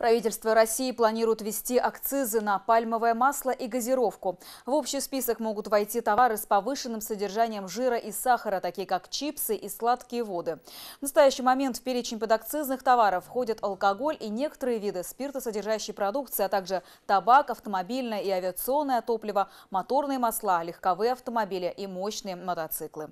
Правительство России планирует ввести акцизы на пальмовое масло и газировку. В общий список могут войти товары с повышенным содержанием жира и сахара, такие как чипсы и сладкие воды. В настоящий момент в перечень подакцизных товаров входят алкоголь и некоторые виды спиртосодержащей продукции, а также табак, автомобильное и авиационное топливо, моторные масла, легковые автомобили и мощные мотоциклы.